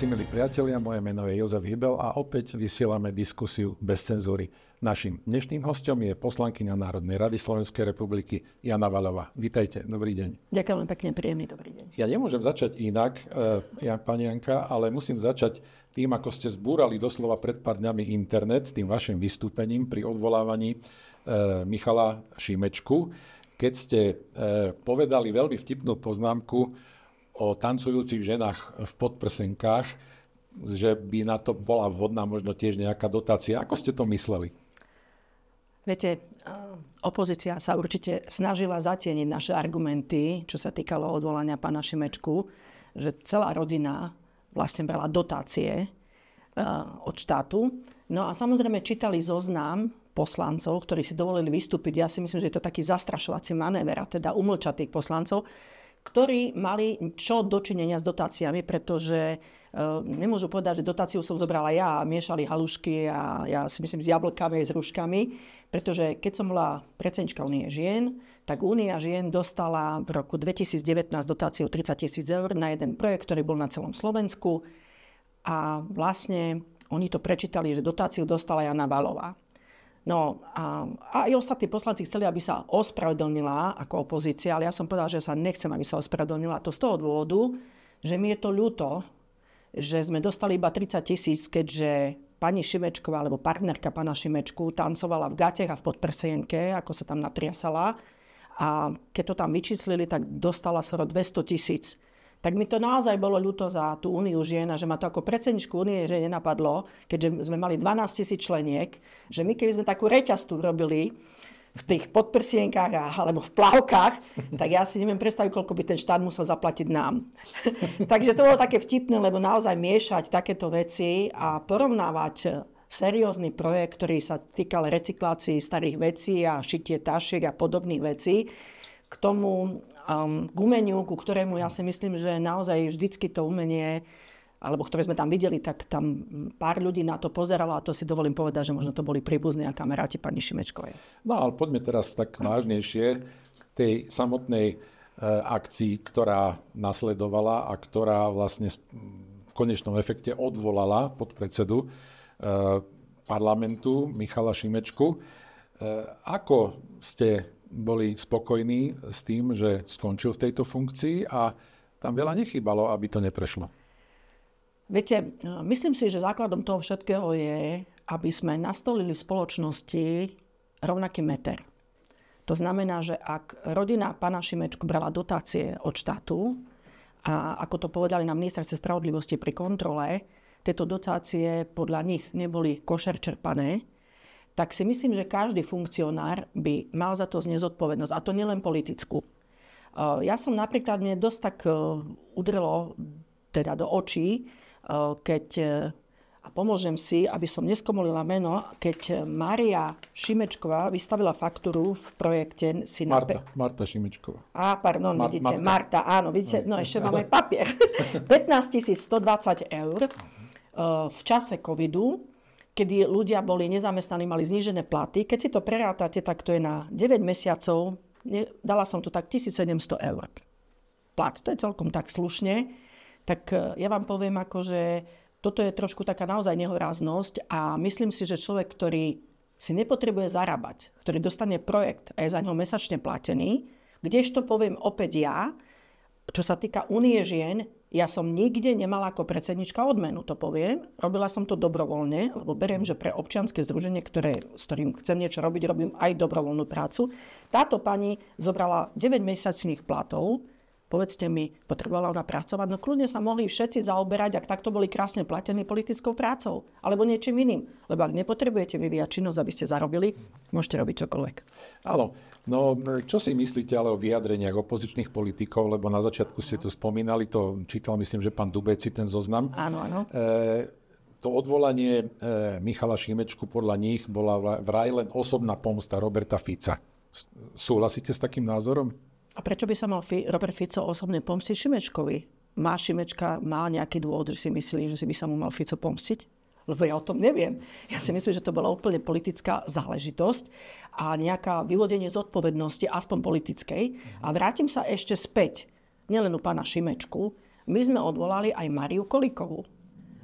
všetci milí priatelia, moje meno je Jozef Hybel a opäť vysielame diskusiu bez cenzúry. Našim dnešným hostom je poslankyňa Národnej rady Slovenskej republiky Jana Valová. Vítajte, dobrý deň. Ďakujem veľmi pekne, príjemný dobrý deň. Ja nemôžem začať inak, eh, ja, pani Janka, ale musím začať tým, ako ste zbúrali doslova pred pár dňami internet, tým vašim vystúpením pri odvolávaní eh, Michala Šimečku, keď ste eh, povedali veľmi vtipnú poznámku, o tancujúcich ženách v podprsenkách, že by na to bola vhodná možno tiež nejaká dotácia. Ako ste to mysleli? Viete, opozícia sa určite snažila zatieniť naše argumenty, čo sa týkalo odvolania pána Šimečku, že celá rodina vlastne brala dotácie od štátu. No a samozrejme čítali zoznam poslancov, ktorí si dovolili vystúpiť. Ja si myslím, že je to taký zastrašovací manéver, a teda umlčať tých poslancov ktorí mali čo dočinenia s dotáciami, pretože eh, nemôžu povedať, že dotáciu som zobrala ja a miešali halušky a ja si myslím s jablkami aj s ruškami, pretože keď som bola predsednička Unie žien, tak Únia žien dostala v roku 2019 dotáciu 30 tisíc eur na jeden projekt, ktorý bol na celom Slovensku a vlastne oni to prečítali, že dotáciu dostala Jana Valová. No a, a aj ostatní poslanci chceli, aby sa ospravedlnila ako opozícia, ale ja som povedal, že sa nechcem, aby sa ospravedlnila. To z toho dôvodu, že mi je to ľúto, že sme dostali iba 30 tisíc, keďže pani Šimečková, alebo partnerka pana Šimečku, tancovala v gatech a v podprsenke, ako sa tam natriasala. A keď to tam vyčíslili, tak dostala skoro 200 tisíc tak mi to naozaj bolo ľúto za tú úniu žien a že ma to ako predsedničku únie že nenapadlo, keďže sme mali 12 tisíc členiek, že my keby sme takú tu robili, v tých podprsienkách a, alebo v plavkách, tak ja si neviem predstaviť, koľko by ten štát musel zaplatiť nám. Takže to bolo také vtipné, lebo naozaj miešať takéto veci a porovnávať seriózny projekt, ktorý sa týkal recyklácii starých vecí a šitie tašiek a podobných vecí, k tomu um, k umeniu, ku ktorému ja si myslím, že naozaj vždycky to umenie, alebo ktoré sme tam videli, tak tam pár ľudí na to pozeralo a to si dovolím povedať, že možno to boli príbuzní a kamaráti pani Šimečkovej. No ale poďme teraz tak vážnejšie k tej samotnej e, akcii, ktorá nasledovala a ktorá vlastne v konečnom efekte odvolala podpredsedu e, parlamentu Michala Šimečku. E, ako ste boli spokojní s tým, že skončil v tejto funkcii a tam veľa nechybalo, aby to neprešlo. Viete, eh, myslím si, že základom toho všetkého je, aby sme nastolili v spoločnosti rovnaký meter. To znamená, že ak rodina pána Šimečku brala dotácie od štátu, a ako to povedali na ministerstve spravodlivosti pri kontrole, tieto dotácie podľa nich neboli košer čerpané, tak si myslím, že každý funkcionár by mal za to znezodpovednosť, A to nielen politickú. Uh, ja som napríklad, mne dosť tak uh, udrelo teda do očí, uh, keď, a pomôžem si, aby som neskomolila meno, keď Maria Šimečková vystavila faktúru v projekte si Marta, pe- Marta Šimečková. Á, pardon, Mar- vidíte, Marta. Marta, áno, vidíte, no ešte máme papier. 15 120 eur v čase covidu kedy ľudia boli nezamestnaní, mali znížené platy. Keď si to prerátate, tak to je na 9 mesiacov, dala som to tak 1700 eur plat. To je celkom tak slušne. Tak e, ja vám poviem, ako, že toto je trošku taká naozaj nehoráznosť a myslím si, že človek, ktorý si nepotrebuje zarábať, ktorý dostane projekt a je za ňo mesačne platený, kdežto poviem opäť ja, čo sa týka Unie žien, ja som nikde nemala ako predsednička odmenu, to poviem. Robila som to dobrovoľne, lebo beriem, že pre občianske združenie, ktoré, s ktorým chcem niečo robiť, robím aj dobrovoľnú prácu. Táto pani zobrala 9-mesačných platov, povedzte mi, potrebovala ona pracovať, no kľudne sa mohli všetci zaoberať, ak takto boli krásne platení politickou prácou alebo niečím iným. Lebo ak nepotrebujete vyvíjať činnosť, aby ste zarobili, môžete robiť čokoľvek. Áno, no čo si myslíte ale o vyjadreniach opozičných politikov, lebo na začiatku ste to spomínali, to čítal myslím, že pán Dubeci ten zoznam. Áno, áno. E- to odvolanie e, Michala Šimečku podľa nich bola vraj len osobná pomsta Roberta Fica. Súhlasíte s takým názorom? A prečo by sa mal Fi- Robert Fico osobne pomstiť Šimečkovi? Má Šimečka, má nejaký dôvod, že si myslí, že si by sa mu mal Fico pomstiť? Lebo ja o tom neviem. Ja si myslím, že to bola úplne politická záležitosť a nejaká vyvodenie zodpovednosti, aspoň politickej. A vrátim sa ešte späť, nielen u pána Šimečku, my sme odvolali aj Mariu Kolikovu.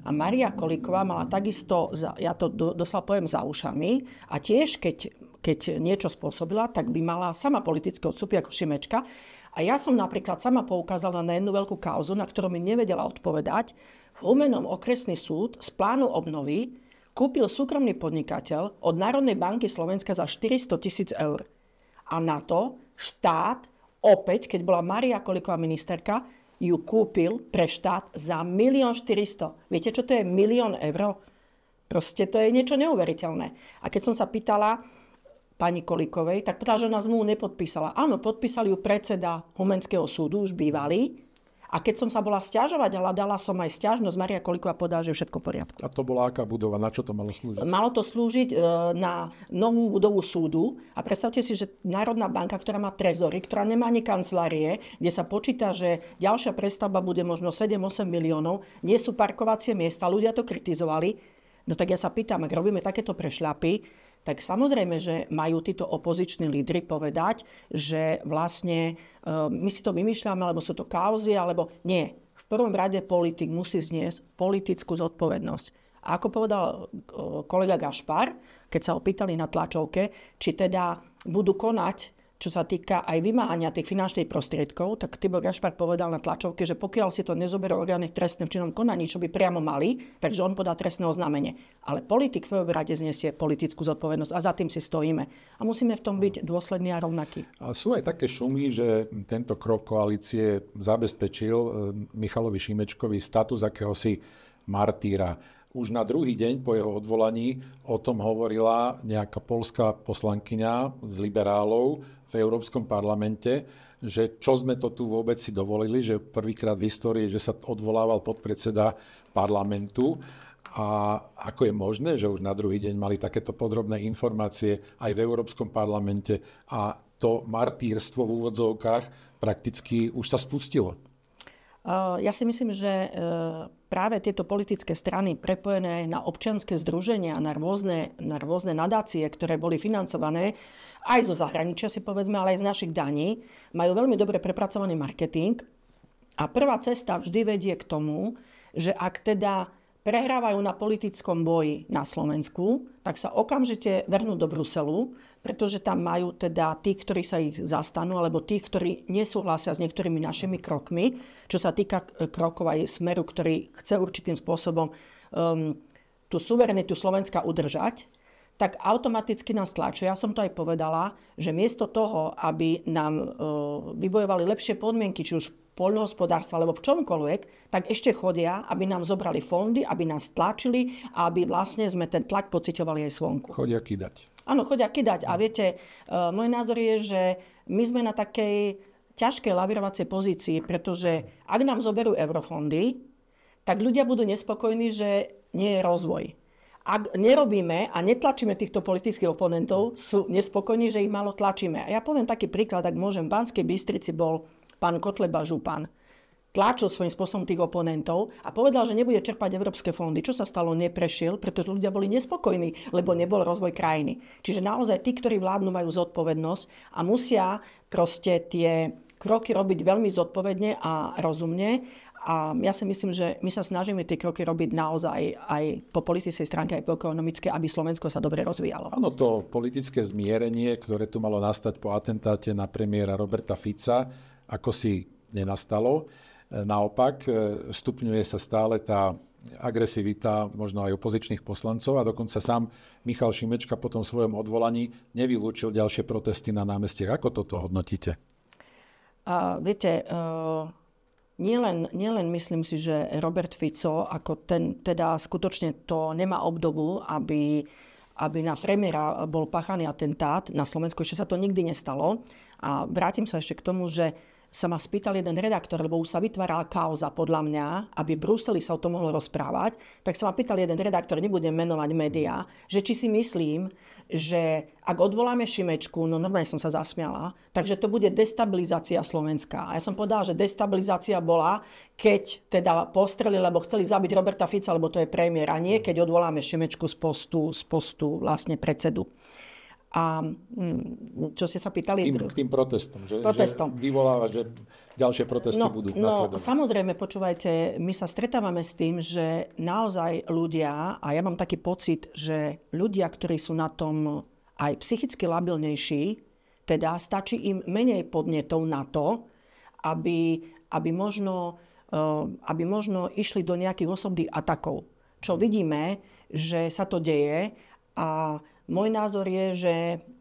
A Maria Koliková mala takisto, ja to doslova poviem za ušami, a tiež keď keď niečo spôsobila, tak by mala sama politické odstupy ako Šimečka. A ja som napríklad sama poukázala na jednu veľkú kauzu, na ktorú mi nevedela odpovedať. V Humenom okresný súd z plánu obnovy kúpil súkromný podnikateľ od Národnej banky Slovenska za 400 tisíc eur. A na to štát, opäť, keď bola Maria Koliková ministerka, ju kúpil pre štát za 1 400 000. Viete, čo to je milión eur? Proste to je niečo neuveriteľné. A keď som sa pýtala pani Kolikovej, tak tá žena zmluvu nepodpísala. Áno, podpísali ju predseda Humenského súdu, už bývalý. A keď som sa bola stiažovať, ale dala som aj stiažnosť, Maria Kolikova podala, že všetko v poriadku. A to bola aká budova? Na čo to malo slúžiť? Malo to slúžiť e, na novú budovu súdu. A predstavte si, že Národná banka, ktorá má trezory, ktorá nemá ani kancelárie, kde sa počíta, že ďalšia prestavba bude možno 7-8 miliónov, nie sú parkovacie miesta, ľudia to kritizovali. No tak ja sa pýtam, ak robíme takéto prešľapy, tak samozrejme, že majú títo opoziční lídry povedať, že vlastne e, my si to vymýšľame, alebo sú to kauzy, alebo nie. V prvom rade politik musí zniesť politickú zodpovednosť. A ako povedal e, kolega Gašpar, keď sa opýtali na tlačovke, či teda budú konať čo sa týka aj vymáhania tých finančných prostriedkov, tak Tibor Gašpar povedal na tlačovke, že pokiaľ si to nezoberú orgány v trestnom činnom konaní, čo by priamo mali, takže on podá trestné oznámenie. Ale politik v prvom rade znesie politickú zodpovednosť a za tým si stojíme. A musíme v tom byť dôslední a rovnakí. A sú aj také šumy, že tento krok koalície zabezpečil eh, Michalovi Šimečkovi status akéhosi martýra. Už na druhý deň po jeho odvolaní o tom hovorila nejaká polská poslankyňa z liberálov v Európskom parlamente, že čo sme to tu vôbec si dovolili, že prvýkrát v histórii, že sa odvolával podpredseda parlamentu. A ako je možné, že už na druhý deň mali takéto podrobné informácie aj v Európskom parlamente a to martýrstvo v úvodzovkách prakticky už sa spustilo? Ja si myslím, že práve tieto politické strany prepojené na občianské združenia, na rôzne, na rôzne nadácie, ktoré boli financované aj zo zahraničia, si povedzme, ale aj z našich daní, majú veľmi dobre prepracovaný marketing. A prvá cesta vždy vedie k tomu, že ak teda prehrávajú na politickom boji na Slovensku, tak sa okamžite vrhnú do Bruselu, pretože tam majú teda tí, ktorí sa ich zastanú, alebo tí, ktorí nesúhlasia s niektorými našimi krokmi, čo sa týka e, krokov aj smeru, ktorý chce určitým spôsobom um, tú suverenitu Slovenska udržať, tak automaticky nás tlačia. Ja som to aj povedala, že miesto toho, aby nám e, vybojovali lepšie podmienky, či už poľnohospodárstva alebo v čomkoľvek, tak ešte chodia, aby nám zobrali fondy, aby nás tlačili a aby vlastne sme ten tlak pocitovali aj svonku. Chodia kidať. Áno, chodia kidať. A viete, e, môj názor je, že my sme na takej ťažkej lavirovacej pozícii, pretože ak nám zoberú eurofondy, tak ľudia budú nespokojní, že nie je rozvoj ak nerobíme a netlačíme týchto politických oponentov, sú nespokojní, že ich malo tlačíme. A ja poviem taký príklad, ak môžem. V Banskej Bystrici bol pán Kotleba Župan. Tlačil svojím spôsobom tých oponentov a povedal, že nebude čerpať európske fondy. Čo sa stalo? Neprešiel, pretože ľudia boli nespokojní, lebo nebol rozvoj krajiny. Čiže naozaj tí, ktorí vládnu, majú zodpovednosť a musia proste tie kroky robiť veľmi zodpovedne a rozumne a ja si myslím, že my sa snažíme tie kroky robiť naozaj aj po politickej stránke, aj po ekonomické, aby Slovensko sa dobre rozvíjalo. Áno, to politické zmierenie, ktoré tu malo nastať po atentáte na premiéra Roberta Fica, ako si nenastalo. E, naopak, e, stupňuje sa stále tá agresivita možno aj opozičných poslancov a dokonca sám Michal Šimečka po tom svojom odvolaní nevylúčil ďalšie protesty na námestiach. Ako toto hodnotíte? Uh, viete, uh Nielen, nielen myslím si, že Robert Fico, ako ten teda skutočne to nemá obdobu, aby, aby na premiéra bol pachaný atentát na Slovensku, ešte sa to nikdy nestalo. A vrátim sa ešte k tomu, že sa ma spýtal jeden redaktor, lebo už sa vytvárala kauza podľa mňa, aby v Bruseli sa o tom mohlo rozprávať, tak sa ma pýtal jeden redaktor, nebudem menovať médiá, že či si myslím, že ak odvoláme Šimečku, no normálne som sa zasmiala, takže to bude destabilizácia Slovenska. A ja som povedala, že destabilizácia bola, keď teda postreli, lebo chceli zabiť Roberta Fica, lebo to je premiér, a nie keď odvoláme Šimečku z postu, z postu vlastne predsedu. A mm, čo ste sa pýtali? Tým, k tým protestom, že, protestom. že vyvoláva, že ďalšie protesty no, budú no, nasledovať. samozrejme, počúvajte, my sa stretávame s tým, že naozaj ľudia, a ja mám taký pocit, že ľudia, ktorí sú na tom aj psychicky labilnejší, teda stačí im menej podnetov na to, aby, aby, možno, e, aby možno išli do nejakých osobných atakov. Čo mhm. vidíme, že sa to deje a môj názor je, že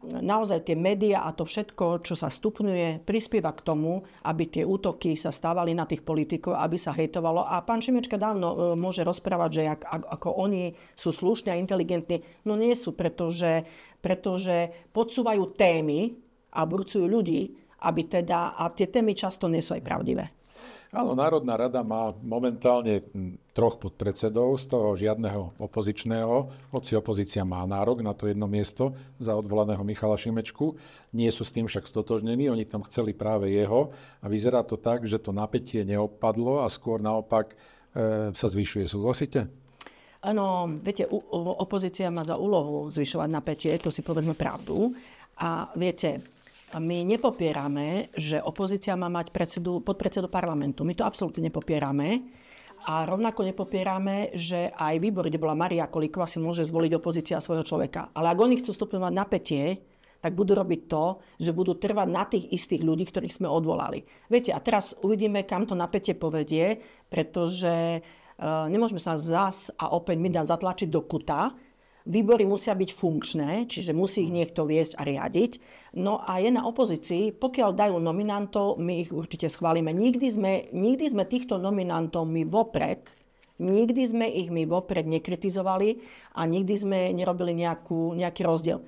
naozaj tie médiá a to všetko, čo sa stupňuje, prispieva k tomu, aby tie útoky sa stávali na tých politikov, aby sa hejtovalo. A pán Šimečka dávno e, môže rozprávať, že ak, ako oni sú slušní a inteligentní. No nie sú, pretože, pretože podsúvajú témy a burcujú ľudí, aby teda, a tie témy často nie sú aj pravdivé. Áno, Národná rada má momentálne hm, troch podpredsedov, z toho žiadneho opozičného, hoci opozícia má nárok na to jedno miesto za odvolaného Michala Šimečku. Nie sú s tým však stotožnení, oni tam chceli práve jeho a vyzerá to tak, že to napätie neopadlo a skôr naopak e, sa zvyšuje. Súhlasíte? Áno, viete, u, opozícia má za úlohu zvyšovať napätie, to si povedzme pravdu. A viete, my nepopierame, že opozícia má mať predsedu, podpredsedu parlamentu. My to absolútne nepopierame. A rovnako nepopierame, že aj výbor, kde bola Maria Kolíková, si môže zvoliť opozícia svojho človeka. Ale ak oni chcú stupňovať napätie, tak budú robiť to, že budú trvať na tých istých ľudí, ktorých sme odvolali. Viete, a teraz uvidíme, kam to napätie povedie, pretože e, nemôžeme sa zás a opäť my dať zatlačiť do kuta, výbory musia byť funkčné, čiže musí ich niekto viesť a riadiť. No a je na opozícii, pokiaľ dajú nominantov, my ich určite schválime. Nikdy sme, nikdy sme týchto nominantov my vopred Nikdy sme ich my vopred nekritizovali a nikdy sme nerobili nejakú, nejaký rozdiel.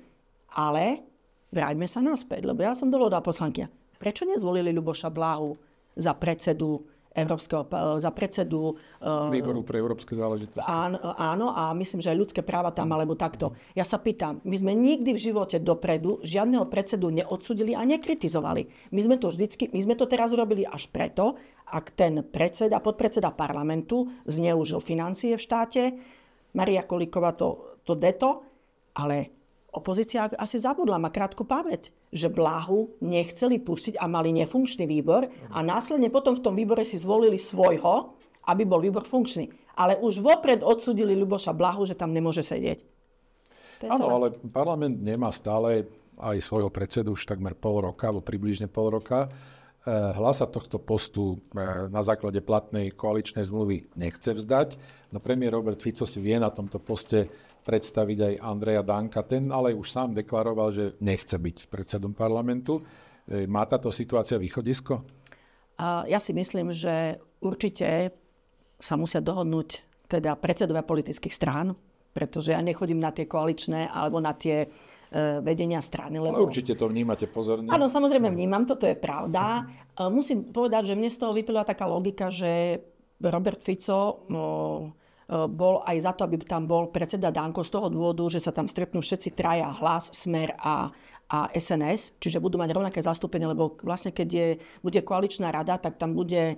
Ale vráťme sa naspäť, lebo ja som dovolená poslankyňa. Prečo nezvolili Luboša Bláhu za predsedu Európskeho, eh, za predsedu... Eh, Výboru pre európske záležitosti. Áno, áno, a myslím, že aj ľudské práva tam, alebo takto. Ja sa pýtam, my sme nikdy v živote dopredu žiadneho predsedu neodsudili a nekritizovali. My sme to vždycky, my sme to teraz robili až preto, ak ten predseda, podpredseda parlamentu zneužil financie v štáte, Maria Kolíková to, to deto, ale opozícia asi zabudla, má krátku pamäť že Blahu nechceli pustiť a mali nefunkčný výbor a následne potom v tom výbore si zvolili svojho, aby bol výbor funkčný. Ale už vopred odsudili Ľuboša Blahu, že tam nemôže sedieť. Áno, ale parlament nemá stále aj svojho predsedu už takmer pol roka, alebo približne pol roka. E, Hlasa tohto postu e, na základe platnej koaličnej zmluvy nechce vzdať, no premiér Robert Fico si vie na tomto poste predstaviť aj Andreja Danka. Ten ale už sám deklaroval, že nechce byť predsedom parlamentu. E, má táto situácia východisko? Ja si myslím, že určite sa musia dohodnúť teda predsedovia politických strán, pretože ja nechodím na tie koaličné alebo na tie e, vedenia strany. No, lebo... Ale určite to vnímate pozorne. Áno, samozrejme vnímam, toto je pravda. E, musím povedať, že mne z toho vyplýva taká logika, že Robert Fico no, Eh, bol aj za to, aby tam bol predseda Danko z toho dôvodu, že sa tam stretnú všetci traja, hlas, smer a, a SNS, čiže budú mať rovnaké zastúpenie, lebo vlastne keď je, bude koaličná rada, tak tam bude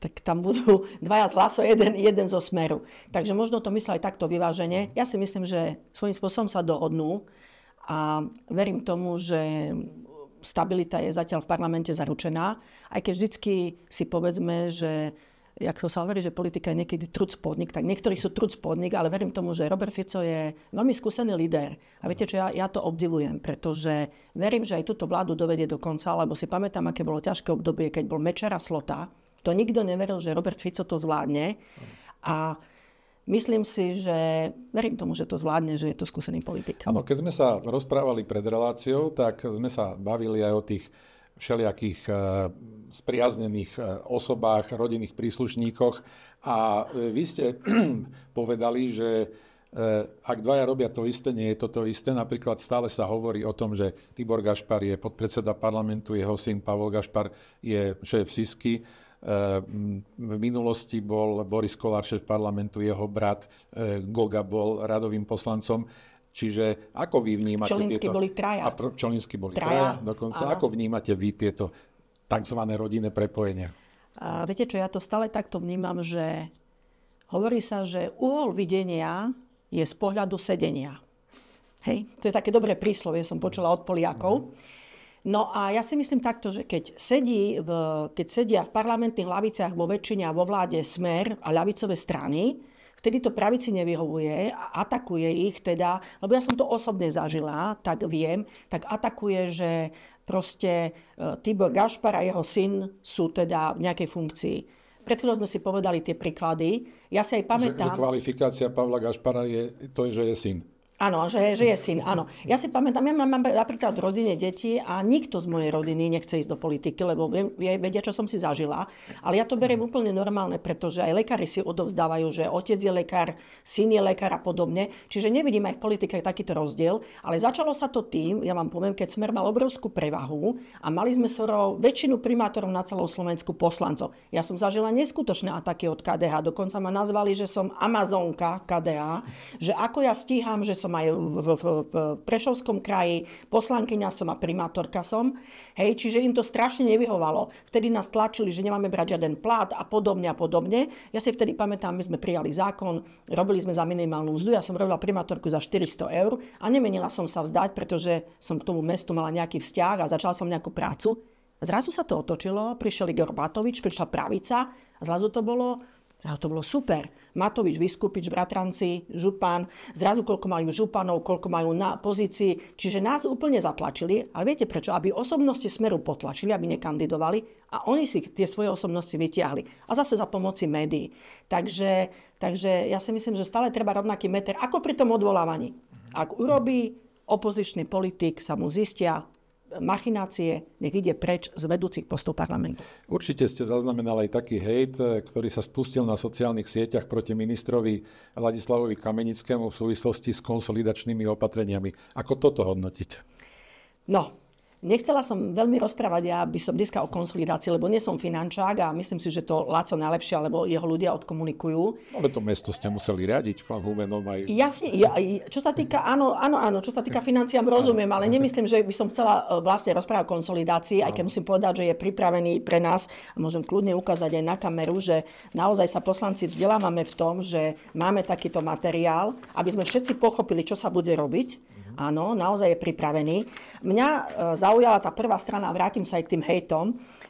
tak tam budú dvaja z hlasov, jeden, jeden zo smeru. Takže možno to myslel aj takto vyváženie. Ja si myslím, že svojím spôsobom sa dohodnú a verím tomu, že stabilita je zatiaľ v parlamente zaručená, aj keď vždycky si povedzme, že jak to sa hovorí, že politika je niekedy truc podnik, tak niektorí sú truc podnik, ale verím tomu, že Robert Fico je veľmi skúsený líder. A viete čo, ja, ja to obdivujem, pretože verím, že aj túto vládu dovedie do konca, lebo si pamätám, aké bolo ťažké obdobie, keď bol Mečera Slota. To nikto neveril, že Robert Fico to zvládne. A Myslím si, že verím tomu, že to zvládne, že je to skúsený politik. Áno, keď sme sa rozprávali pred reláciou, tak sme sa bavili aj o tých všelijakých eh, spriaznených eh, osobách, rodinných príslušníkoch. A eh, vy ste povedali, že ak dvaja robia to isté, nie je to to isté. Napríklad stále sa hovorí o tom, že Tibor Gašpar je podpredseda parlamentu, jeho syn Pavol Gašpar je šéf SISky. V minulosti bol Boris Kolár šéf parlamentu, jeho brat Goga bol radovým poslancom. Čiže ako vy vnímate Čolinsky tieto... boli traja. A pro, Čolinsky boli traja, traja dokonca. Áno. Ako vnímate vy tieto tzv. rodinné prepojenia? A viete čo, ja to stále takto vnímam, že hovorí sa, že uhol videnia je z pohľadu sedenia. Hej, to je také dobré príslovie, som počula od Poliakov. Mhm. No a ja si myslím takto, že keď, sedí v, keď sedia v parlamentných laviciach vo väčšine a vo vláde smer a ľavicové strany, vtedy to pravici nevyhovuje a atakuje ich teda, lebo ja som to osobne zažila, tak viem, tak atakuje, že proste e, Tibor Gašpar a jeho syn sú teda v nejakej funkcii. Pred chvíľou sme si povedali tie príklady. Ja si aj pamätám... Že, že kvalifikácia Pavla Gašpara je to, že je syn. Áno, že, že je syn, áno. Ja si pamätám, ja mám, mám napríklad v rodine deti a nikto z mojej rodiny nechce ísť do politiky, lebo vie, vedia, čo som si zažila. Ale ja to beriem úplne normálne, pretože aj lekári si odovzdávajú, že otec je lekár, syn je lekár a podobne. Čiže nevidím aj v politike takýto rozdiel. Ale začalo sa to tým, ja vám poviem, keď Smer mal obrovskú prevahu a mali sme soro väčšinu primátorov na celom Slovensku poslancov. Ja som zažila neskutočné ataky od KDH. Dokonca ma nazvali, že som Amazonka KDH, že ako ja stíham, že som som aj v, v, v Prešovskom kraji, poslankyňa som a primátorka som. Hej, čiže im to strašne nevyhovalo. Vtedy nás tlačili, že nemáme brať žiaden plat a podobne a podobne. Ja si vtedy pamätám, my sme prijali zákon, robili sme za minimálnu mzdu, ja som robila primátorku za 400 eur a nemenila som sa vzdať, pretože som k tomu mestu mala nejaký vzťah a začala som nejakú prácu. Zrazu sa to otočilo, prišiel Igor Batovič, prišla pravica a zrazu to bolo a to bolo super. Matovič, Vyskupič, bratranci, Župan, zrazu koľko majú Županov, koľko majú na pozícii. Čiže nás úplne zatlačili, ale viete prečo? Aby osobnosti Smeru potlačili, aby nekandidovali a oni si tie svoje osobnosti vytiahli. A zase za pomoci médií. Takže, takže ja si myslím, že stále treba rovnaký meter, ako pri tom odvolávaní. Ak urobí opozičný politik, sa mu zistia, machinácie, nech ide preč z vedúcich postov parlamentu. Určite ste zaznamenali aj taký hejt, eh, ktorý sa spustil na sociálnych sieťach proti ministrovi Ladislavovi Kamenickému v súvislosti s konsolidačnými opatreniami. Ako toto hodnotíte? No, Nechcela som veľmi rozprávať, ja by som dneska o konsolidácii, lebo nie som finančák a myslím si, že to Laco najlepšie, alebo jeho ľudia odkomunikujú. Ale to mesto ste museli riadiť, pán Humenom aj... Jasne, ja, čo sa týka, áno, áno, áno, čo sa týka financiám, rozumiem, ale nemyslím, že by som chcela e, vlastne rozprávať o konsolidácii, aj keď musím povedať, že je pripravený pre nás, a môžem kľudne ukázať aj na kameru, že naozaj sa poslanci vzdelávame v tom, že máme takýto materiál, aby sme všetci pochopili, čo sa bude robiť áno, naozaj je pripravený. Mňa e, zaujala tá prvá strana, a vrátim sa aj k tým hejtom,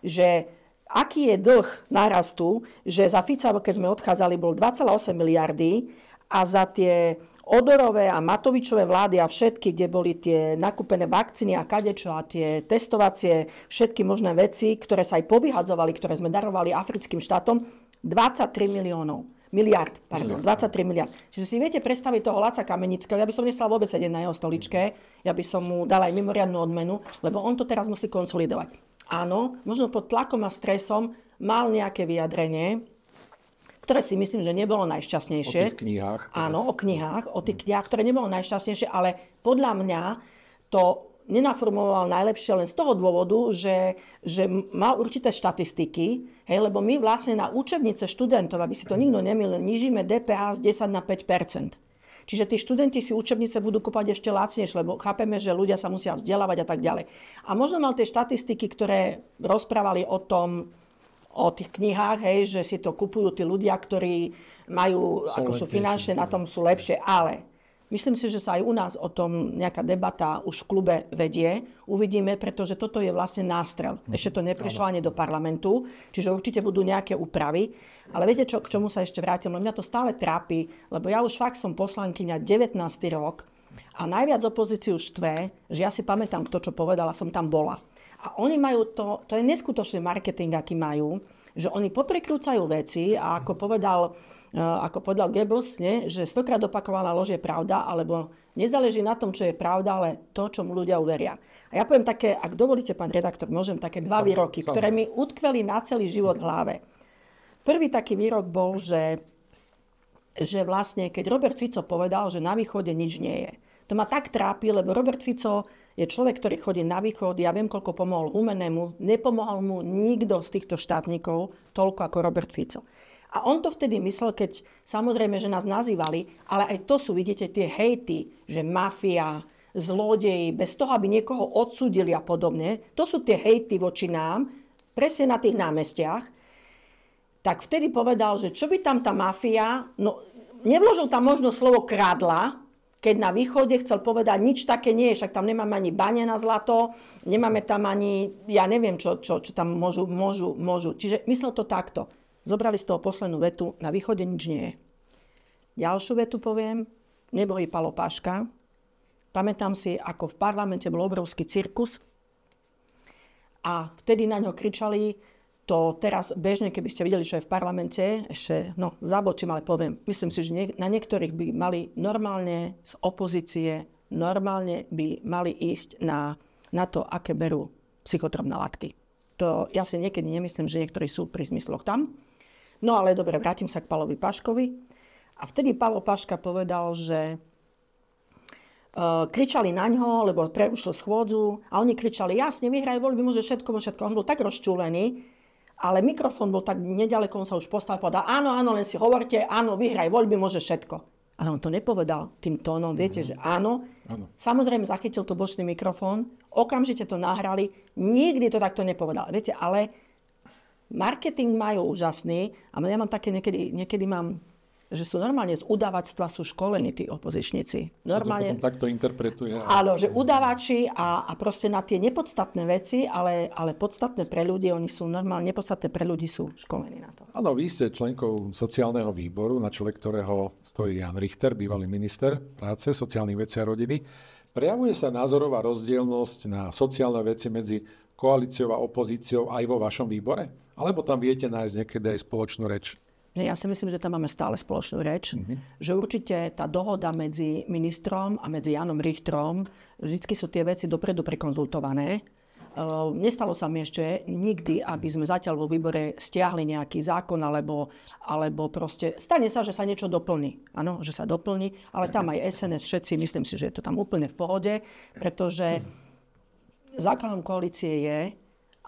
že aký je dlh narastu, že za Fica, keď sme odchádzali, bol 2,8 miliardy a za tie Odorové a Matovičové vlády a všetky, kde boli tie nakúpené vakcíny a kadečo a tie testovacie, všetky možné veci, ktoré sa aj povyhadzovali, ktoré sme darovali africkým štátom, 23 miliónov miliard, pardon, miliard. 23 miliard. Čiže si viete predstaviť toho Laca Kamenického, ja by som nechcela vôbec sedieť na jeho stoličke, ja by som mu dala aj mimoriadnú odmenu, lebo on to teraz musí konsolidovať. Áno, možno pod tlakom a stresom mal nejaké vyjadrenie, ktoré si myslím, že nebolo najšťastnejšie. O tých knihách. Teraz. Áno, o knihách, o tých mm. knihách, ktoré nebolo najšťastnejšie, ale podľa mňa to nenaformuloval najlepšie len z toho dôvodu, že, že mal určité štatistiky, hej, lebo my vlastne na učebnice študentov, aby si to nikto nemil, nižíme DPH z 10 na 5 Čiže tí študenti si učebnice budú kúpať ešte lacnejšie, lebo chápeme, že ľudia sa musia vzdelávať a tak ďalej. A možno mal tie štatistiky, ktoré rozprávali o tom, o tých knihách, hej, že si to kupujú tí ľudia, ktorí majú, sú ako sú finančne na tom, sú lepšie. Ale Myslím si, že sa aj u nás o tom nejaká debata už v klube vedie. Uvidíme, pretože toto je vlastne nástrel. Mhm. Ešte to neprišlo ani do parlamentu, čiže určite budú nejaké úpravy. Ale viete, čo, k čomu sa ešte vrátim? Mňa to stále trápi, lebo ja už fakt som poslankyňa 19. rok a najviac opozíciu štve, že ja si pamätám to, čo povedala, som tam bola. A oni majú to, to je neskutočný marketing, aký majú, že oni poprekrúcajú veci a ako povedal E, ako povedal Goebbels, nie? že stokrát opakovaná lož je pravda, alebo nezáleží na tom, čo je pravda, ale to, čo mu ľudia uveria. A ja poviem také, ak dovolíte, pán redaktor, môžem také dva výroky, ktoré mi utkveli na celý život v hlave. Prvý taký výrok bol, že, že vlastne, keď Robert Fico povedal, že na východe nič nie je. To ma tak trápi, lebo Robert Fico je človek, ktorý chodí na východ, ja viem, koľko pomohol umenému. nepomohol mu nikto z týchto štátnikov toľko ako Robert Fico. A on to vtedy myslel, keď samozrejme, že nás nazývali, ale aj to sú, vidíte, tie hejty, že mafia, zlodeji, bez toho, aby niekoho odsudili a podobne. To sú tie hejty voči nám, presne na tých námestiach. Tak vtedy povedal, že čo by tam tá mafia, no nevložil tam možno slovo kradla, keď na východe chcel povedať, nič také nie je, však tam nemáme ani bane na zlato, nemáme tam ani, ja neviem, čo, čo, čo tam môžu, môžu, môžu. Čiže myslel to takto. Zobrali z toho poslednú vetu, na východe nič nie je. Ďalšiu vetu poviem, nebojí Palo Paška. Pamätám si, ako v parlamente bol obrovský cirkus a vtedy na ňo kričali, to teraz bežne, keby ste videli, čo je v parlamente, ešte, no, zabočím, ale poviem, myslím si, že nie, na niektorých by mali normálne z opozície, normálne by mali ísť na, na to, aké berú psychotropné látky. To ja si niekedy nemyslím, že niektorí sú pri zmysloch tam. No ale dobre, vrátim sa k Palovi Paškovi. A vtedy Palo Paška povedal, že e, kričali na ňo, lebo prerušil schôdzu a oni kričali, jasne, vyhraj voľby, môže všetko, môže všetko. On bol tak rozčúlený, ale mikrofón bol tak nedaleko, on sa už postavil, povedal, áno, áno, len si hovorte, áno, vyhraj voľby, môže všetko. Ale on to nepovedal tým tónom, viete, mm-hmm. že mhm. áno. áno. Samozrejme, zachytil to bočný mikrofón, okamžite to nahrali, nikdy to takto nepovedal. Viete, ale Marketing majú úžasný a ja mám také niekedy, niekedy mám že sú normálne z udávactva sú školení tí opozičníci. Normálne, Sa to potom takto interpretuje. Áno, že udávači a, a proste na tie nepodstatné veci, ale, ale podstatné pre ľudí, oni sú normálne, nepodstatné pre ľudí sú školení na to. Áno, vy ste členkou sociálneho výboru, na čele ktorého stojí Jan Richter, bývalý minister práce, sociálnych vecí a rodiny. Prejavuje sa názorová rozdielnosť na sociálne veci medzi koalíciou a opozíciou aj vo vašom výbore? Alebo tam viete nájsť niekedy aj spoločnú reč? Ja si myslím, že tam máme stále spoločnú reč. Mm-hmm. Že určite tá dohoda medzi ministrom a medzi Janom Richtrom, vždy sú tie veci dopredu prekonzultované. Uh, nestalo sa mi ešte nikdy, aby sme zatiaľ vo výbore stiahli nejaký zákon alebo, alebo proste... Stane sa, že sa niečo doplní. Áno, že sa doplní, ale tam aj SNS, všetci, myslím si, že je to tam úplne v pohode, pretože základom koalície je,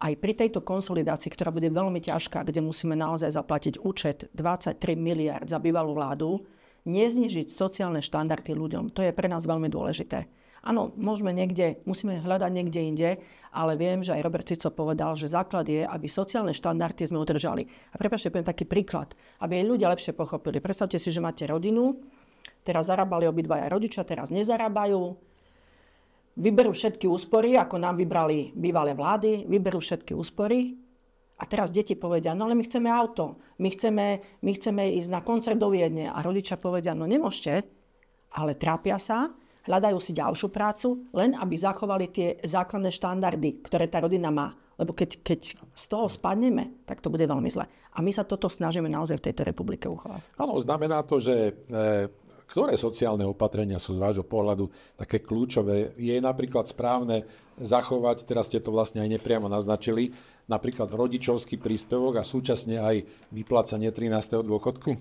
aj pri tejto konsolidácii, ktorá bude veľmi ťažká, kde musíme naozaj zaplatiť účet 23 miliard za bývalú vládu, neznižiť sociálne štandardy ľuďom. To je pre nás veľmi dôležité. Áno, môžeme niekde, musíme hľadať niekde inde, ale viem, že aj Robert Cico povedal, že základ je, aby sociálne štandardy sme udržali. A prepáčte, poviem taký príklad, aby aj ľudia lepšie pochopili. Predstavte si, že máte rodinu, teraz zarábali obidvaja rodičia, teraz nezarábajú, vyberú všetky úspory, ako nám vybrali bývalé vlády, vyberú všetky úspory a teraz deti povedia, no ale my chceme auto, my chceme, my chceme ísť na koncert do Viedne a rodičia povedia, no nemôžete, ale trápia sa, hľadajú si ďalšiu prácu, len aby zachovali tie základné štandardy, ktoré tá rodina má. Lebo keď, keď z toho spadneme, tak to bude veľmi zle. A my sa toto snažíme naozaj v tejto republike uchovať. Áno, znamená to, že eh, ktoré sociálne opatrenia sú z vášho pohľadu také kľúčové? Je napríklad správne zachovať, teraz ste to vlastne aj nepriamo naznačili, napríklad rodičovský príspevok a súčasne aj vyplácanie 13. dôchodku? E,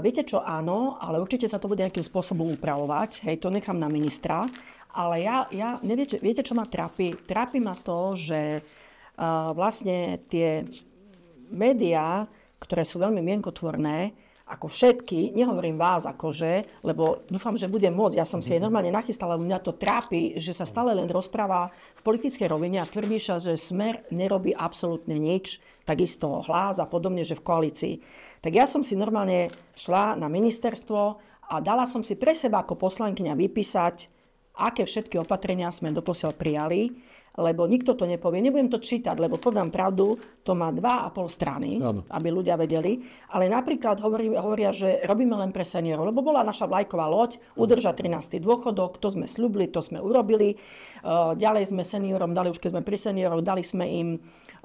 viete čo, áno, ale určite sa to bude nejakým spôsobom upravovať. Hej, to nechám na ministra. Ale ja, ja neviete, viete, čo ma trápi? Trápi ma to, že uh, vlastne tie médiá, ktoré sú veľmi mienkotvorné, ako všetky, nehovorím vás akože, lebo dúfam, že budem môcť, ja som si jej mhm. normálne nachystala, mňa to trápi, že sa stále len rozpráva v politickej rovine a tvrdí sa, že smer nerobí absolútne nič, takisto hlas a podobne, že v koalícii. Tak ja som si normálne šla na ministerstvo a dala som si pre seba ako poslankyňa vypísať, aké všetky opatrenia sme doposiaľ prijali lebo nikto to nepovie. Nebudem to čítať, lebo poviem pravdu, to má dva a pol strany, ano. aby ľudia vedeli. Ale napríklad hovorí, hovoria, že robíme len pre seniorov, lebo bola naša vlajková loď, udrža 13. dôchodok, to sme slúbili, to sme urobili. Eh, ďalej sme seniorom dali, už keď sme pri senioroch, dali sme im eh,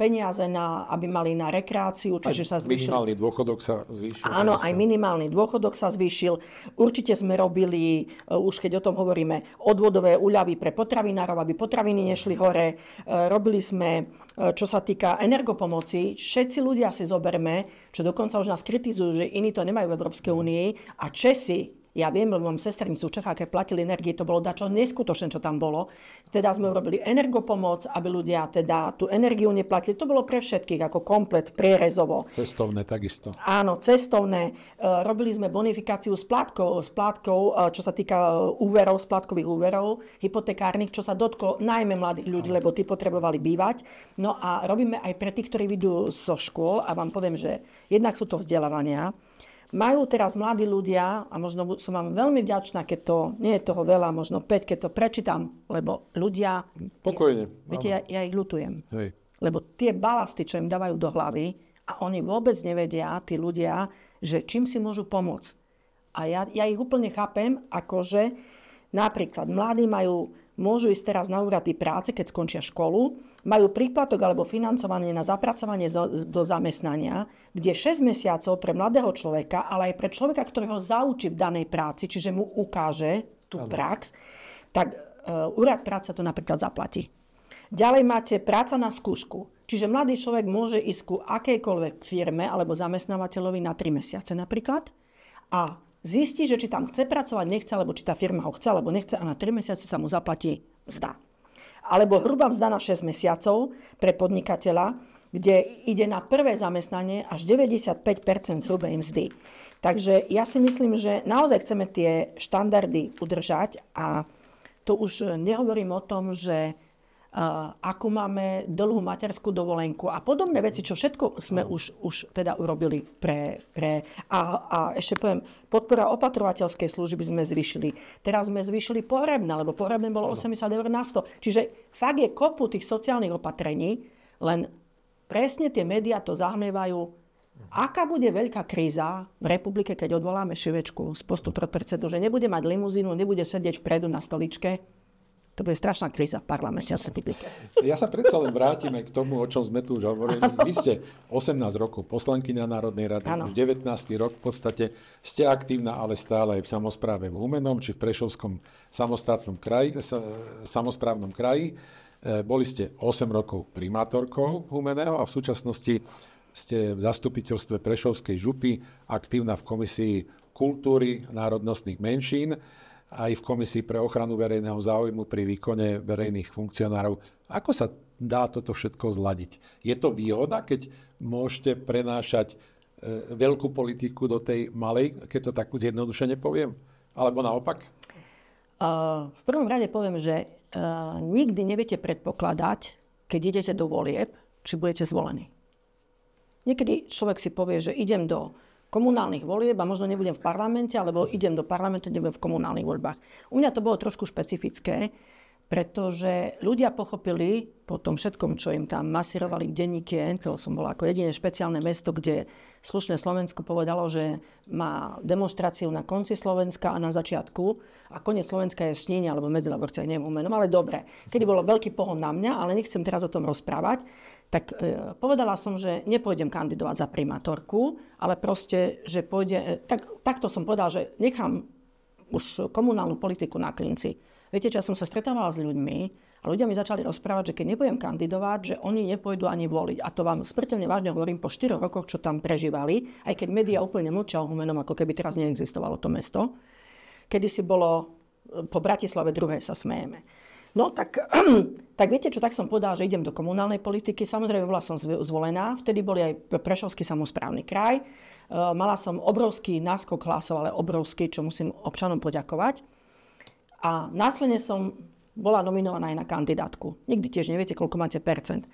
peniaze, na, aby mali na rekreáciu, čiže aj sa zvýšil. Minimálny dôchodok sa zvýšil. Áno, aj minimálny dôchodok sa zvýšil. Určite sme robili, eh, už keď o tom hovoríme, odvodové úľavy pre potravinárov, aby potraviny nešli hore. Robili sme, čo sa týka energopomoci, všetci ľudia si zoberme, čo dokonca už nás kritizujú, že iní to nemajú v Európskej únii a Česi ja viem, lebo mám sestrnicu v Čechách, keď platili energie, to bolo dačo neskutočné, čo tam bolo. Teda sme urobili energopomoc, aby ľudia teda tú energiu neplatili. To bolo pre všetkých, ako komplet, prierezovo. Cestovné takisto. Áno, cestovné. E, robili sme bonifikáciu splátkov, e, čo sa týka e, úverov, splátkových úverov, hypotekárnych, čo sa dotklo najmä mladých ľudí, lebo tí potrebovali bývať. No a robíme aj pre tých, ktorí vidú zo škôl a vám poviem, že jednak sú to vzdelávania, majú teraz mladí ľudia, a možno som vám veľmi vďačná, keď to, nie je toho veľa, možno 5, keď to prečítam, lebo ľudia... Pokojne. Viete, ja, ja ich ľutujem. Hej. Lebo tie balasty, čo im dávajú do hlavy, a oni vôbec nevedia, tí ľudia, že čím si môžu pomôcť. A ja, ja ich úplne chápem, akože napríklad mladí majú môžu ísť teraz na úrady práce, keď skončia školu, majú príplatok alebo financovanie na zapracovanie do zamestnania, kde 6 mesiacov pre mladého človeka, ale aj pre človeka, ktorý ho zaučí v danej práci, čiže mu ukáže tú ano. prax, tak e, úrad práce to napríklad zaplatí. Ďalej máte práca na skúšku. Čiže mladý človek môže ísť ku akejkoľvek firme alebo zamestnávateľovi na 3 mesiace napríklad a zistí, že či tam chce pracovať, nechce, alebo či tá firma ho chce, alebo nechce a na 3 mesiace sa mu zaplatí zda. Alebo hrubá mzda na 6 mesiacov pre podnikateľa, kde ide na prvé zamestnanie až 95 z hrubej mzdy. Takže ja si myslím, že naozaj chceme tie štandardy udržať a to už nehovorím o tom, že Eh, ako máme dlhú materskú dovolenku a podobné veci, čo všetko sme už, už teda urobili pre... pre a, a ešte poviem, podpora opatrovateľskej služby sme zvýšili. Teraz sme zvýšili pohrebné, lebo pohrebné bolo 80 eur na 100. Čiže fakt je kopu tých sociálnych opatrení, len presne tie médiá to zahmievajú. Mhm. Aká bude veľká kríza v republike, keď odvoláme Šivečku z postu predpredsedu, že nebude mať limuzínu, nebude sedieť vpredu na stoličke, to bude strašná kríza v parlamente. No ja sa predsa len vrátime k tomu, o čom sme tu už hovorili. Vy ste 18 rokov poslankyňa Národnej rady, ano. už 19. rok v podstate. Ste aktívna, ale stále aj v samozpráve v Humenom, či v Prešovskom samostatnom kraji, e, e, samozprávnom kraji. E, boli ste 8 rokov primátorkou Humeného a v súčasnosti ste v zastupiteľstve Prešovskej župy aktívna v komisii kultúry národnostných menšín aj v Komisii pre ochranu verejného záujmu pri výkone verejných funkcionárov. Ako sa dá toto všetko zladiť? Je to výhoda, keď môžete prenášať e, veľkú politiku do tej malej, keď to tak zjednodušene poviem? Alebo naopak? V prvom rade poviem, že e, nikdy neviete predpokladať, keď idete do volieb, či budete zvolení. Niekedy človek si povie, že idem do komunálnych volieb a možno nebudem v parlamente, alebo idem do parlamentu, nebudem v komunálnych voľbách. U mňa to bolo trošku špecifické, pretože ľudia pochopili po tom všetkom, čo im tam masírovali v denníke, to som bola ako jediné špeciálne mesto, kde slušné Slovensko povedalo, že má demonstráciu na konci Slovenska a na začiatku a koniec Slovenska je v Šníne alebo Medzilagorce, neviem umenom, ale dobre. Kedy bolo veľký pohon na mňa, ale nechcem teraz o tom rozprávať tak e, povedala som, že nepôjdem kandidovať za primátorku, ale proste, že pôjde, e, tak, takto som povedal, že nechám už komunálnu politiku na klinci. Viete, čo ja som sa stretávala s ľuďmi a ľudia mi začali rozprávať, že keď nebudem kandidovať, že oni nepôjdu ani voliť. A to vám smrteľne vážne hovorím po 4 rokoch, čo tam prežívali, aj keď médiá úplne mlčia o Humenom, ako keby teraz neexistovalo to mesto. Kedy si bolo e, po Bratislave druhej sa smejeme. No tak, tak viete čo, tak som povedala, že idem do komunálnej politiky. Samozrejme, bola som zvolená, vtedy boli aj Prešovský samozprávny kraj. E, mala som obrovský náskok hlasov, ale obrovský, čo musím občanom poďakovať. A následne som bola nominovaná aj na kandidátku. Nikdy tiež neviete, koľko máte percent.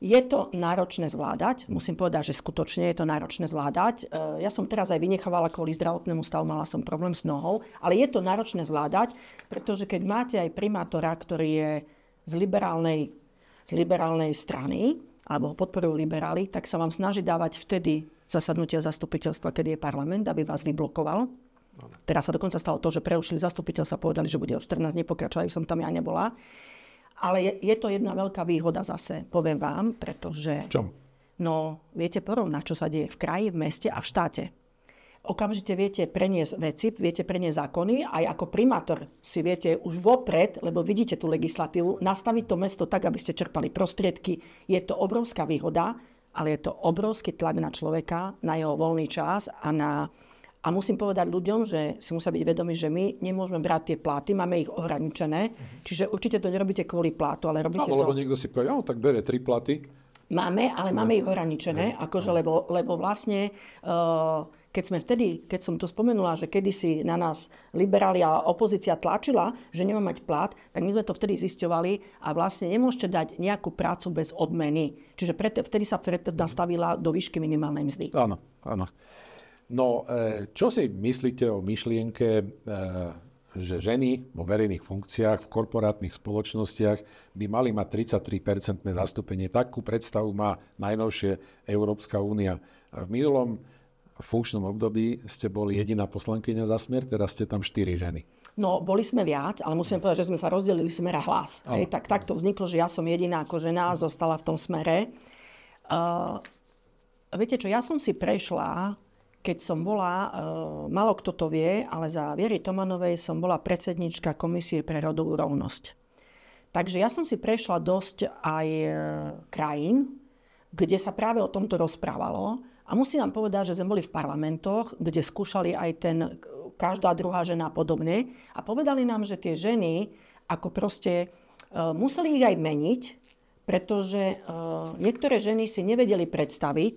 Je to náročné zvládať, musím povedať, že skutočne je to náročné zvládať. E, ja som teraz aj vynechávala kvôli zdravotnému stavu, mala som problém s nohou, ale je to náročné zvládať, pretože keď máte aj primátora, ktorý je z liberálnej, z liberálnej strany, alebo ho podporujú liberáli, tak sa vám snaží dávať vtedy zasadnutia zastupiteľstva, kedy je parlament, aby vás vyblokoval. Teraz sa dokonca stalo to, že preušili zastupiteľ sa povedali, že bude o 14, nepokračovali, som tam ja nebola. Ale je, je to jedna veľká výhoda zase, poviem vám, pretože... V čom? No, viete porovnať, čo sa deje v kraji, v meste a v štáte. Okamžite viete preniesť veci, viete preniesť zákony, aj ako primátor si viete už vopred, lebo vidíte tú legislatívu, nastaviť to mesto tak, aby ste čerpali prostriedky. Je to obrovská výhoda, ale je to obrovský tlak na človeka, na jeho voľný čas a na a musím povedať ľuďom, že si musia byť vedomi, že my nemôžeme brať tie platy, máme ich ohraničené. Uh-huh. Čiže určite to nerobíte kvôli platu, ale robíte no, lebo niekto si povie, no tak bere tri platy. Máme, ale mhm. máme ich ohraničené, mhm. akože, lebo, lebo vlastne... Uh, keď sme vtedy, keď som to spomenula, že kedysi na nás liberália a opozícia tlačila, že nemá mať plat, tak my sme to vtedy zisťovali a vlastne nemôžete dať nejakú prácu bez odmeny. Čiže vtedy sa vtedy nastavila do výšky minimálnej mzdy. Áno, áno. No, e, čo si myslíte o myšlienke, e, že ženy vo verejných funkciách, v korporátnych spoločnostiach by mali mať 33-percentné zastúpenie? Takú predstavu má najnovšie Európska únia. V minulom funkčnom období ste boli jediná poslankyňa za smer, teraz ste tam štyri ženy. No, boli sme viac, ale musím no. povedať, že sme sa rozdelili smer a hlas. Hej, tak, tak to vzniklo, že ja som jediná ako žena, zostala v tom smere. Uh, viete čo, ja som si prešla keď som bola, eh, malo kto to vie, ale za Viery Tomanovej som bola predsednička Komisie pre rodovú rovnosť. Takže ja som si prešla dosť aj eh, krajín, kde sa práve o tomto rozprávalo. A musím vám povedať, že sme boli v parlamentoch, kde skúšali aj ten, eh, každá druhá žena podobne. A povedali nám, že tie ženy, ako proste, museli ich aj meniť, pretože niektoré ženy si nevedeli predstaviť,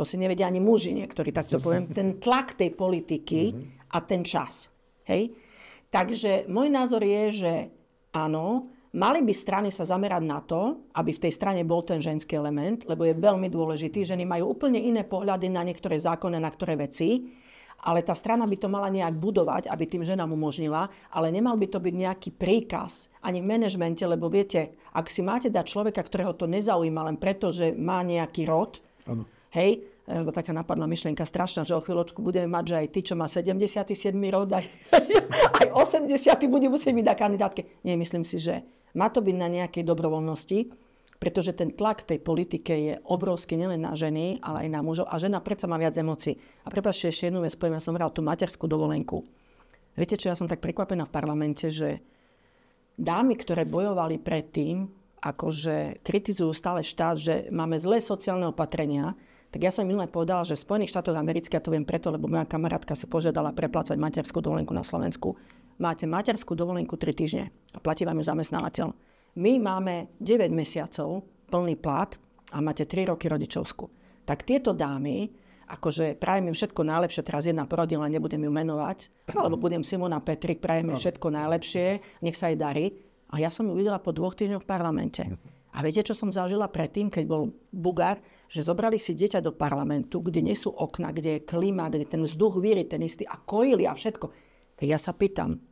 to si nevedia ani muži niektorí, tak to poviem. Ten tlak tej politiky mhm. a ten čas. Hej? Takže môj názor je, že áno, Mali by strany sa zamerať na to, aby v tej strane bol ten ženský element, lebo je veľmi dôležitý. Ženy majú úplne iné pohľady na niektoré zákony, na ktoré veci, ale tá strana by to mala nejak budovať, aby tým ženám umožnila, ale nemal by to byť nejaký príkaz ani v manažmente, lebo viete, ak si máte dať človeka, ktorého to nezaujíma len preto, že má nejaký rod, ano Hej, lebo taká napadla myšlienka strašná, že o chvíľočku budeme mať, že aj ty, čo má 77. rod, aj, aj 80. bude musieť byť na kandidátke. Nie, myslím si, že má to byť na nejakej dobrovoľnosti, pretože ten tlak tej politike je obrovský nielen na ženy, ale aj na mužov. A žena predsa má viac emócií. A prepáčte, ešte jednu vec poviem, ja som hral tú materskú dovolenku. Viete čo, ja som tak prekvapená v parlamente, že dámy, ktoré bojovali predtým, akože kritizujú stále štát, že máme zlé sociálne opatrenia, tak ja som minule povedala, že v Spojených štátoch amerických, ja to viem preto, lebo moja kamarátka si požiadala preplácať materskú dovolenku na Slovensku. Máte materskú dovolenku 3 týždne a platí vám ju zamestnávateľ. My máme 9 mesiacov plný plat a máte 3 roky rodičovskú. Tak tieto dámy, akože prajem im všetko najlepšie, teraz jedna porodila, nebudem ju menovať, lebo budem Simona Petrik, prajem im všetko najlepšie, nech sa jej darí. A ja som ju videla po dvoch týždňoch v parlamente. A viete, čo som zažila predtým, keď bol Bugár, že zobrali si dieťa do parlamentu, kde nie sú okna, kde je klima, kde ten vzduch víri ten istý a kojili a všetko. Tak ja sa pýtam,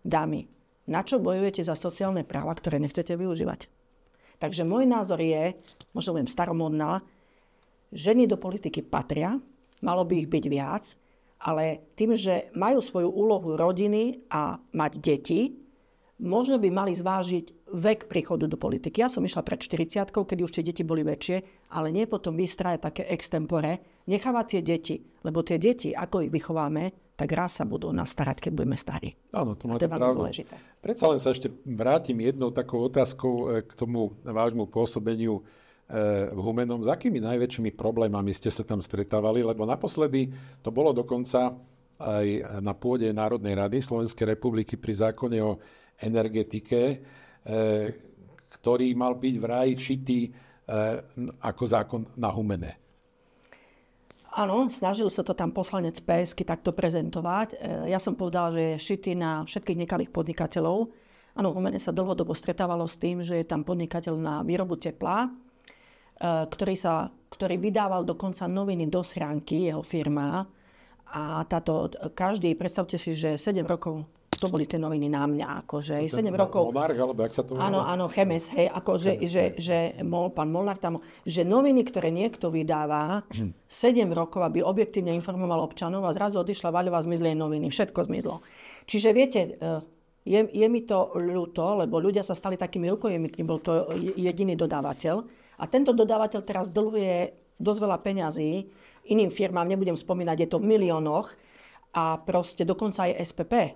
dámy, na čo bojujete za sociálne práva, ktoré nechcete využívať? Takže môj názor je, možno budem staromodná, ženy do politiky patria, malo by ich byť viac, ale tým, že majú svoju úlohu rodiny a mať deti, možno by mali zvážiť vek príchodu do politiky. Ja som išla pred 40 kedy už tie deti boli väčšie, ale nie potom vystraje také extempore, Necháva tie deti, lebo tie deti, ako ich vychováme, tak raz sa budú nastarať, keď budeme starí. Áno, to máte pravdu. Dôležité. Predsa len sa ešte vrátim jednou takou otázkou e, k tomu vášmu pôsobeniu e, v Humenom. S akými najväčšími problémami ste sa tam stretávali? Lebo naposledy to bolo dokonca aj na pôde Národnej rady Slovenskej republiky pri zákone o energetike, E, ktorý mal byť vraj šitý e, ako zákon na humene. Áno, snažil sa to tam poslanec PSK takto prezentovať. E, ja som povedal, že je šitý na všetkých nekalých podnikateľov. Áno, umene sa dlhodobo stretávalo s tým, že je tam podnikateľ na výrobu tepla, ktorý, sa, ktorý vydával dokonca noviny do schránky, jeho firma. A táto, každý, predstavte si, že 7 rokov to boli tie noviny na mňa, akože 7 rokov. Monarch, alebo ak sa to Áno, áno, Chemes, hej, akože, Chemes, že, hej. že, mol, pán Molnár tam, že noviny, ktoré niekto vydáva, 7 rokov, aby objektívne informoval občanov a zrazu odišla Vaľová, zmizli noviny, všetko zmizlo. Čiže viete, eh, je, je mi to ľúto, lebo ľudia sa stali takými kým bol to jediný dodávateľ. A tento dodávateľ teraz dlhuje dosť veľa peňazí iným firmám, nebudem spomínať, je to v miliónoch, a proste dokonca aj SPP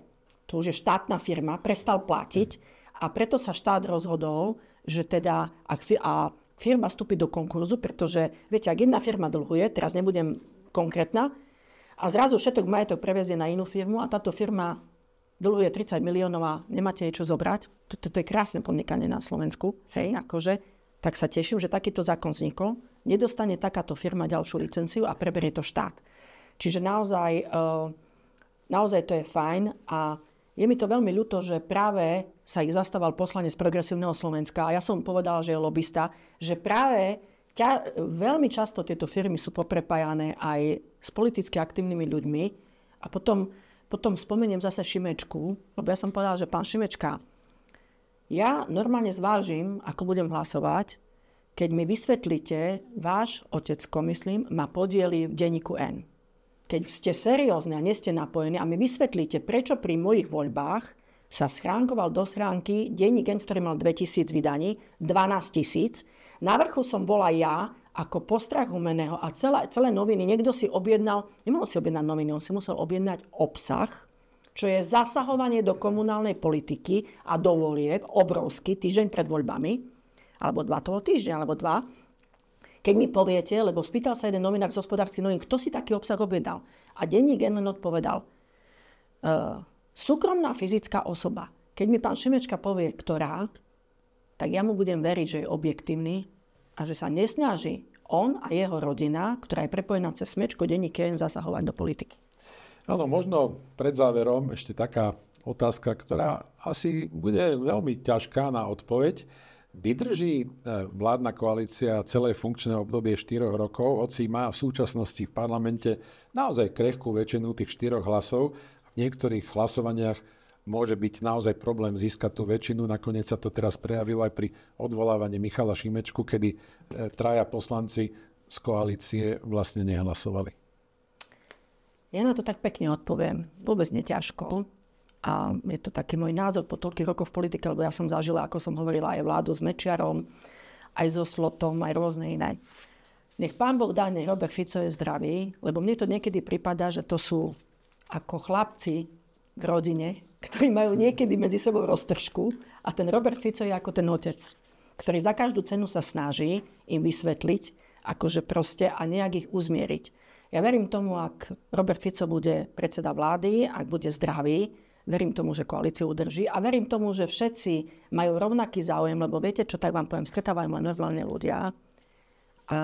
to už je štátna firma, prestal platiť a preto sa štát rozhodol, že teda, ak si, a firma vstúpi do konkurzu, pretože, viete, ak jedna firma dlhuje, teraz nebudem konkrétna, a zrazu všetok majetok prevezie na inú firmu a táto firma dlhuje 30 miliónov a nemáte jej čo zobrať. Toto je krásne podnikanie na Slovensku. Hej, akože, tak sa teším, že takýto zákon vznikol. Nedostane takáto firma ďalšiu licenciu a preberie to štát. Čiže naozaj, eh, naozaj to je fajn a je mi to veľmi ľúto, že práve sa ich zastával poslanec Progresívneho Slovenska a ja som povedal, že je lobista, že práve ťa, veľmi často tieto firmy sú poprepájané aj s politicky aktívnymi ľuďmi a potom, potom spomeniem zase Šimečku, lebo ja som povedal, že pán Šimečka, ja normálne zvážim, ako budem hlasovať, keď mi vysvetlíte, váš otecko, myslím, má podiely v denníku N keď ste seriózni a neste napojení a mi vysvetlíte, prečo pri mojich voľbách sa schránkoval do schránky denník ktorý mal 2000 vydaní, 12 tisíc. Na vrchu som bola ja ako postrach umeného a celé, celé noviny. Niekto si objednal, nemohol si objednať noviny, on si musel objednať obsah, čo je zasahovanie do komunálnej politiky a dovolie obrovský týždeň pred voľbami, alebo dva toho týždňa, alebo dva. Keď mi poviete, lebo spýtal sa jeden novinár z hospodárskych novín, kto si taký obsah objednal. A denník N len odpovedal, e, súkromná fyzická osoba. Keď mi pán Šimečka povie, ktorá, tak ja mu budem veriť, že je objektívny a že sa nesnaží on a jeho rodina, ktorá je prepojená cez smečko denník N, zasahovať do politiky. Áno, možno pred záverom ešte taká otázka, ktorá asi bude veľmi ťažká na odpoveď. Vydrží e, vládna koalícia celé funkčné obdobie 4 rokov, hoci má v súčasnosti v parlamente naozaj krehkú väčšinu tých 4 hlasov. V niektorých hlasovaniach môže byť naozaj problém získať tú väčšinu. Nakoniec sa to teraz prejavilo aj pri odvolávaní Michala Šimečku, kedy e, traja poslanci z koalície vlastne nehlasovali. Ja na to tak pekne odpoviem. Vôbec neťažko. A je to taký môj názor po toľkých rokoch v politike, lebo ja som zažila, ako som hovorila, aj vládu s Mečiarom, aj so Slotom, aj rôzne iné. Nech pán Boh dá, nech Robert Fico je zdravý, lebo mne to niekedy prípada, že to sú ako chlapci v rodine, ktorí majú niekedy medzi sebou roztržku a ten Robert Fico je ako ten otec, ktorý za každú cenu sa snaží im vysvetliť, akože proste a nejak ich uzmieriť. Ja verím tomu, ak Robert Fico bude predseda vlády, ak bude zdravý, Verím tomu, že koalíciu udrží a verím tomu, že všetci majú rovnaký záujem, lebo viete čo, tak vám poviem, stretávajú len normálne ľudia a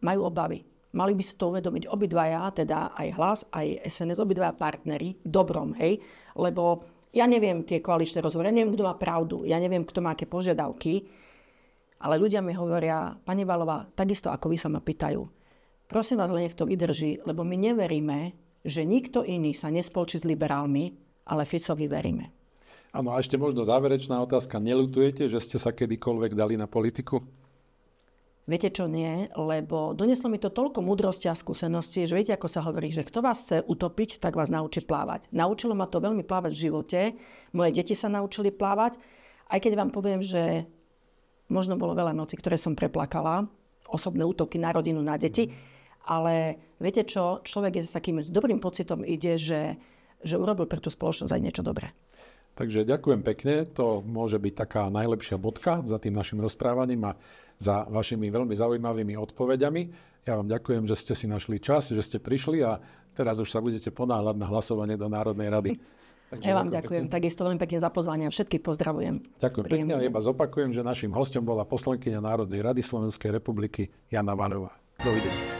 majú obavy. Mali by si to uvedomiť obidvaja, teda aj hlas, aj SNS, obidvaja partnery, dobrom, hej, lebo ja neviem tie koaličné rozhovory, ja neviem, kto má pravdu, ja neviem, kto má aké požiadavky, ale ľudia mi hovoria, pani Valová, takisto ako vy sa ma pýtajú, prosím vás, len nech to vydrží, lebo my neveríme, že nikto iný sa nespolčí s liberálmi, ale Ficovi veríme. Áno, a ešte možno záverečná otázka. Nelutujete, že ste sa kedykoľvek dali na politiku? Viete čo nie, lebo doneslo mi to toľko múdrosti a skúsenosti, že viete, ako sa hovorí, že kto vás chce utopiť, tak vás naučí plávať. Naučilo ma to veľmi plávať v živote, moje deti sa naučili plávať, aj keď vám poviem, že možno bolo veľa noci, ktoré som preplakala, osobné útoky na rodinu, na deti, ale viete čo, človek je s takým dobrým pocitom ide, že že urobil pre tú spoločnosť aj niečo dobré. Takže ďakujem pekne, to môže byť taká najlepšia bodka za tým našim rozprávaním a za vašimi veľmi zaujímavými odpovediami. Ja vám ďakujem, že ste si našli čas, že ste prišli a teraz už sa budete ponáhľať na hlasovanie do Národnej rady. Takže ja vám ďakujem, pekne. takisto veľmi pekne za pozvanie a všetkých pozdravujem. Ďakujem Príjemne. pekne a iba zopakujem, že našim hostom bola poslankyňa Národnej rady Slovenskej republiky Jana Vanová. Dovidenia.